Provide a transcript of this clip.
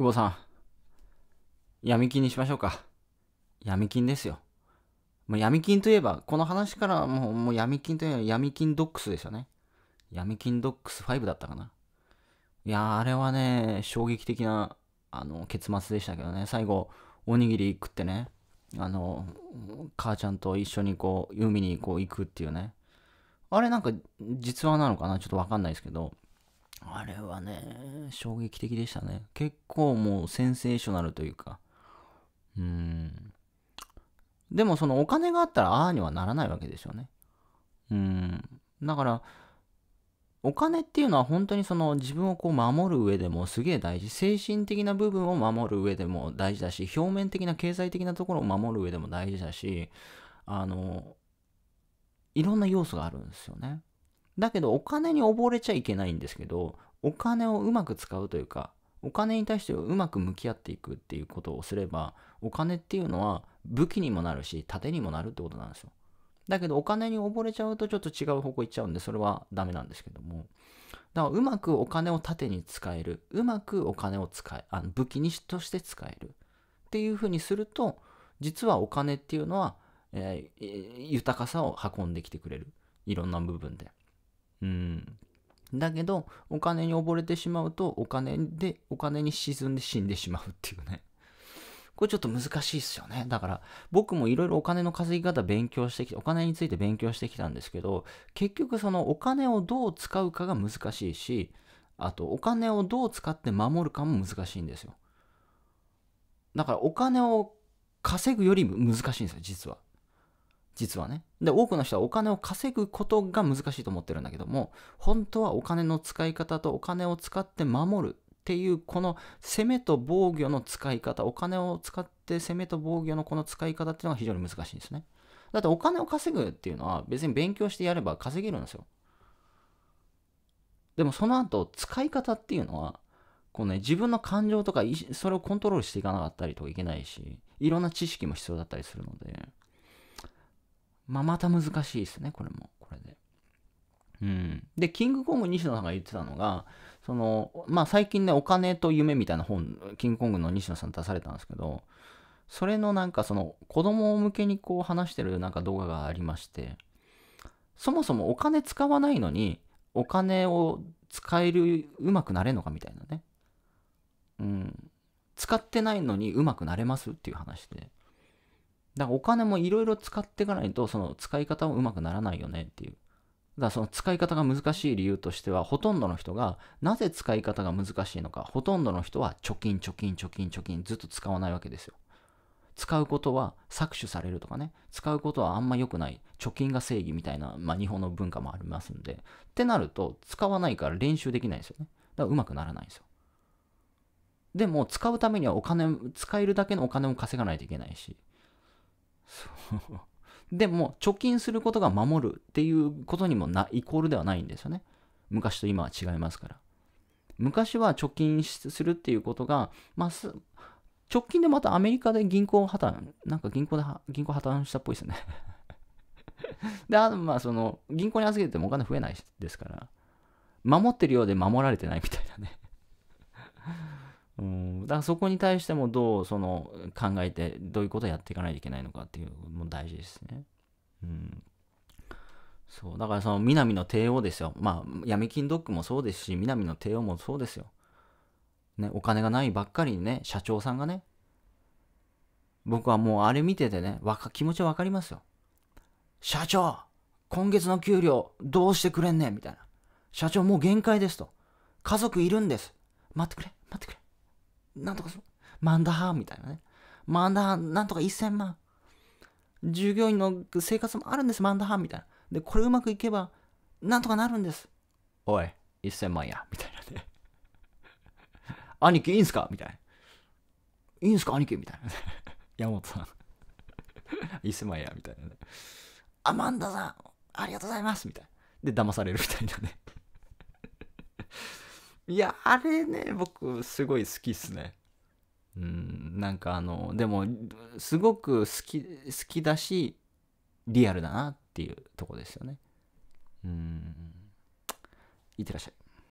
久保さん、闇金にしましょうか。闇金ですよ。もう闇金といえば、この話からもうもう闇金といえば闇金ドックスですよね。闇金ドックス5だったかな。いやあれはね、衝撃的な、あの、結末でしたけどね。最後、おにぎり食ってね、あの、母ちゃんと一緒にこう、海にこう行くっていうね。あれなんか実話なのかなちょっとわかんないですけど、あれはね、衝撃的でしたね。結構もうセンセーショナルというか。うん。でもそのお金があったらああにはならないわけですよね。うん。だから、お金っていうのは本当にその自分をこう守る上でもすげえ大事。精神的な部分を守る上でも大事だし、表面的な経済的なところを守る上でも大事だし、あの、いろんな要素があるんですよね。だけどお金に溺れちゃいけないんですけど、お金をうまく使うというか、お金に対してうまく向き合っていくっていうことをすれば、お金っていうのは武器にもなるし、盾にもなるってことなんですよ。だけどお金に溺れちゃうとちょっと違う方向行っちゃうんで、それはダメなんですけども。だからうまくお金を盾に使える。うまくお金を使え、あの武器にとして使える。っていうふうにすると、実はお金っていうのは、えー、豊かさを運んできてくれる。いろんな部分で。うん。だけど、お金に溺れてしまうと、お金で、お金に沈んで死んでしまうっていうね。これちょっと難しいっすよね。だから、僕もいろいろお金の稼ぎ方勉強してきて、お金について勉強してきたんですけど、結局そのお金をどう使うかが難しいし、あと、お金をどう使って守るかも難しいんですよ。だから、お金を稼ぐより難しいんですよ、実は。実はね。で、多くの人はお金を稼ぐことが難しいと思ってるんだけども、本当はお金の使い方とお金を使って守るっていう、この攻めと防御の使い方、お金を使って攻めと防御のこの使い方っていうのが非常に難しいんですね。だってお金を稼ぐっていうのは別に勉強してやれば稼げるんですよ。でもその後、使い方っていうのは、こうね、自分の感情とか、それをコントロールしていかなかったりとかいけないし、いろんな知識も必要だったりするので、まあ、また難しいですね、これも。これで。うん。で、キングコング西野さんが言ってたのが、その、まあ、最近ね、お金と夢みたいな本、キングコングの西野さん出されたんですけど、それのなんかその、子供向けにこう話してるなんか動画がありまして、そもそもお金使わないのに、お金を使える、うまくなれんのかみたいなね。うん。使ってないのにうまくなれますっていう話で。だからお金もいろいろ使っていかないと、その使い方もうまくならないよねっていう。だからその使い方が難しい理由としては、ほとんどの人が、なぜ使い方が難しいのか、ほとんどの人は貯金、貯金、貯金、貯金、ずっと使わないわけですよ。使うことは搾取されるとかね、使うことはあんま良くない、貯金が正義みたいな、まあ、日本の文化もありますんで、ってなると、使わないから練習できないですよね。だからうまくならないんですよ。でも、使うためにはお金、使えるだけのお金を稼がないといけないし、でも、貯金することが守るっていうことにもな、イコールではないんですよね。昔と今は違いますから。昔は貯金するっていうことが、まあ、直近でまたアメリカで銀行破綻、なんか銀行で、銀行破綻したっぽいですね で、あとまあその、銀行に預けててもお金増えないですから、守ってるようで守られてないみたいなねうん だからそこに対してもどうその考えてどういうことをやっていかないといけないのかっていうのも大事ですね。うん、そうだからその南の帝王ですよ。まあ闇金ドッグもそうですし南の帝王もそうですよ。ね、お金がないばっかりにね社長さんがね僕はもうあれ見ててねわか気持ちは分かりますよ。社長今月の給料どうしてくれんねんみたいな。社長もう限界ですと。家族いるんです。待ってくれ待ってくれなんとか万田派みたいなね。マンダハー、なんとか1000万。従業員の生活もあるんです、マンダハーみたいな。で、これうまくいけば、なんとかなるんです。おい、1000万や、みたいなね。兄貴いいんすかみたいな。いいんすか兄貴みたいなね。山本さん。1000 万や、みたいなね。アマンダさん、ありがとうございますみたいな。で、騙されるみたいなね。いや、あれね、僕、すごい好きっすね。うん、なんかあの、でも、すごく好き、好きだし、リアルだなっていうとこですよね。うん。いってらっしゃい。